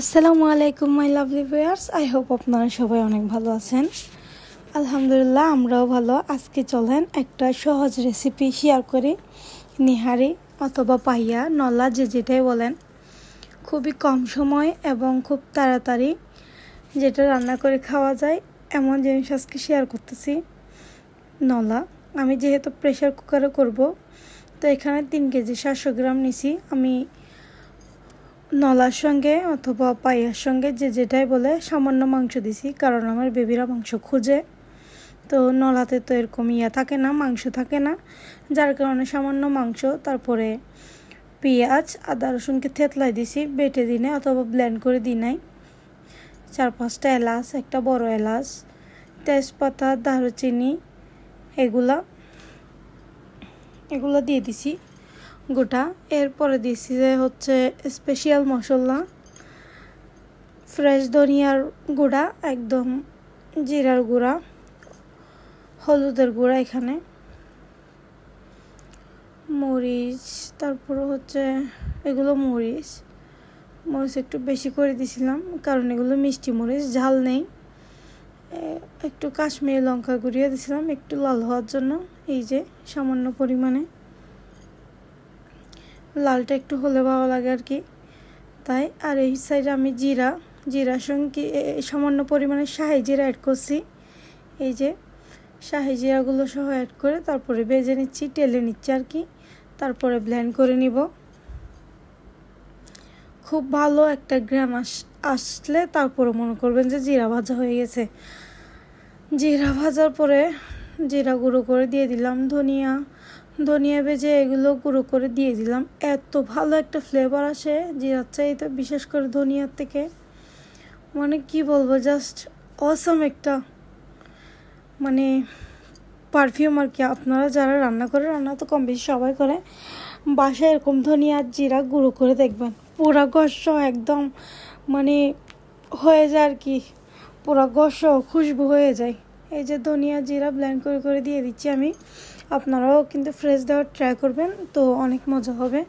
আসসালামু আলাইকুম my lovely viewers I hope আপনারা সবাই অনেক ভালো আছেন আলহামদুলিল্লাহ আমরাও ভালো আজকে চলেন একটা সহজ রেসিপি শেয়ার করি নিহারি অথবা পাইয়া নলা যে যেটাই বলেন খুবই কম সময় এবং খুব তাড়াতাড়ি যেটা রান্না করে খাওয়া যায় এমন জিনিস আজকে শেয়ার করতেছি নলা আমি যেহেতু প্রেশার কুকারে করব তো এখানে তিন কেজি সাতশো গ্রাম নিছি আমি নলার সঙ্গে অথবা পায়ের সঙ্গে যে যেটাই বলে সামান্য মাংস দিছি কারণ আমার বেবিরা মাংস খুঁজে তো নলাতে তো এরকম ইয়ে থাকে না মাংস থাকে না যার কারণে সামান্য মাংস তারপরে পেঁয়াজ আদা রসুনকে থেতলাই দিছি বেটে দিনে অথবা ব্ল্যান্ড করে দিই নাই চার পাঁচটা এলাচ একটা বড় এলাচ তেজপাতা দারুচিনি এগুলা এগুলো দিয়ে দিছি গোটা এরপরে দিচ্ছি যে হচ্ছে স্পেশাল মশলা ফ্রেশ ধনিয়ার গুঁড়া একদম জিরার গুঁড়া হলুদের গুঁড়া এখানে মরিচ তারপরে হচ্ছে এগুলো মরিচ মরিচ একটু বেশি করে দিছিলাম কারণ এগুলো মিষ্টি মরিচ ঝাল নেই একটু কাশ্মীরি লঙ্কা গুঁড়িয়ে দিছিলাম একটু লাল হওয়ার জন্য এই যে সামান্য পরিমাণে লালটা একটু হলে ভালো লাগে আর কি তাই আর এই সাইডে আমি জিরা জিরা সঙ্গে সামান্য পরিমাণে শাহি জিরা অ্যাড করছি এই যে শাহি জিরাগুলো সহ অ্যাড করে তারপরে ভেজে নিচ্ছি টেলে নিচ্ছি আর কি তারপরে ব্ল্যান্ড করে নিব খুব ভালো একটা গ্রাম আস আসলে তারপরে মনে করবেন যে জিরা ভাজা হয়ে গেছে জিরা ভাজার পরে জিরা গুঁড়ো করে দিয়ে দিলাম ধনিয়া ধনিয়া ভেজে এগুলো গুঁড়ো করে দিয়ে দিলাম এত ভালো একটা ফ্লেভার আসে জিরার চাহিদা আচ্ছা, বিশেষ করে ধনিয়ার থেকে মানে কি বলবো জাস্ট অসম একটা মানে পারফিউম আর কি আপনারা যারা রান্না করে রান্না তো কম বেশি সবাই করে বাসায় এরকম ধনিয়া জিরা গুঁড়ো করে দেখবেন পোড়া ঘষ একদম মানে হয়ে যায় আর কি পুরা ঘষ খুশবু হয়ে যায় এই যে ধনিয়া জিরা ব্লেন্ড করে করে দিয়ে দিচ্ছি আমি আপনারাও কিন্তু ফ্রেশ দেওয়ার ট্রাই করবেন তো অনেক মজা হবে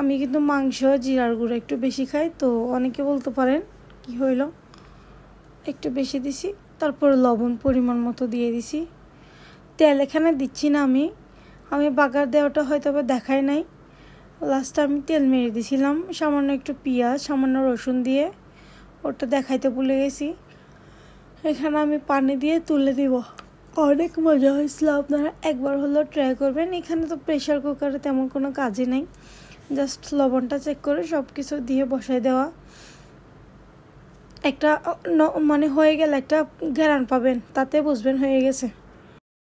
আমি কিন্তু মাংস জিরার গুঁড়ো একটু বেশি খাই তো অনেকে বলতে পারেন কি হইল একটু বেশি দিছি তারপর লবণ পরিমাণ মতো দিয়ে দিছি তেল এখানে দিচ্ছি না আমি আমি বাগার দেওয়াটা হয়তো বা দেখাই নাই লাস্টে আমি তেল মেরে দিছিলাম সামান্য একটু পেঁয়াজ সামান্য রসুন দিয়ে ওটা দেখাইতে ভুলে গেছি এখানে আমি পানি দিয়ে তুলে দিব অনেক মজা হয়েছিল আপনারা একবার হলেও ট্রাই করবেন এখানে তো প্রেশার কুকারে তেমন কোনো কাজই নেই জাস্ট লবণটা চেক করে সব কিছু দিয়ে বসাই দেওয়া একটা মানে হয়ে গেলে একটা গ্যারান পাবেন তাতে বুঝবেন হয়ে গেছে